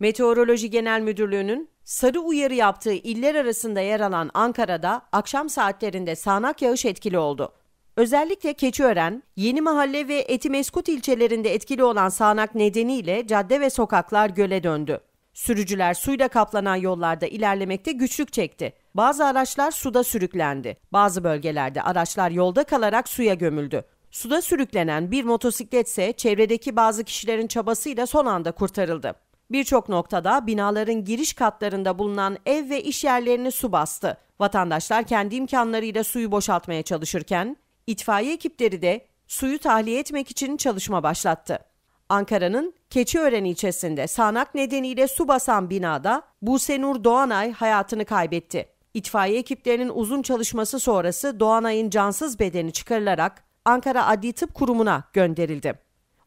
Meteoroloji Genel Müdürlüğü'nün sarı uyarı yaptığı iller arasında yer alan Ankara'da akşam saatlerinde sağanak yağış etkili oldu. Özellikle Keçiören, Yeni Mahalle ve Etimeskut ilçelerinde etkili olan sağanak nedeniyle cadde ve sokaklar göle döndü. Sürücüler suyla kaplanan yollarda ilerlemekte güçlük çekti. Bazı araçlar suda sürüklendi. Bazı bölgelerde araçlar yolda kalarak suya gömüldü. Suda sürüklenen bir motosiklet ise çevredeki bazı kişilerin çabasıyla son anda kurtarıldı. Birçok noktada binaların giriş katlarında bulunan ev ve iş yerlerini su bastı. Vatandaşlar kendi imkanlarıyla suyu boşaltmaya çalışırken itfaiye ekipleri de suyu tahliye etmek için çalışma başlattı. Ankara'nın Keçiören ilçesinde sağanak nedeniyle su basan binada Busenur Doğanay hayatını kaybetti. İtfaiye ekiplerinin uzun çalışması sonrası Doğanay'ın cansız bedeni çıkarılarak Ankara Adli Tıp Kurumu'na gönderildi.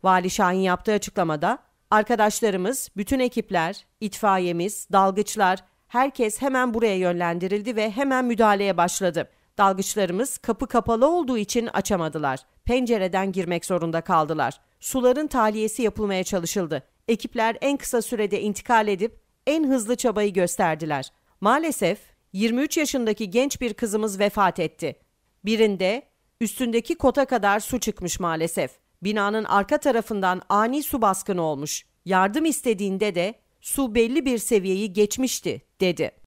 Vali Şahin yaptığı açıklamada Arkadaşlarımız, bütün ekipler, itfaiyemiz, dalgıçlar, herkes hemen buraya yönlendirildi ve hemen müdahaleye başladı. Dalgıçlarımız kapı kapalı olduğu için açamadılar. Pencereden girmek zorunda kaldılar. Suların tahliyesi yapılmaya çalışıldı. Ekipler en kısa sürede intikal edip en hızlı çabayı gösterdiler. Maalesef 23 yaşındaki genç bir kızımız vefat etti. Birinde üstündeki kota kadar su çıkmış maalesef. Binanın arka tarafından ani su baskını olmuş. Yardım istediğinde de su belli bir seviyeyi geçmişti dedi.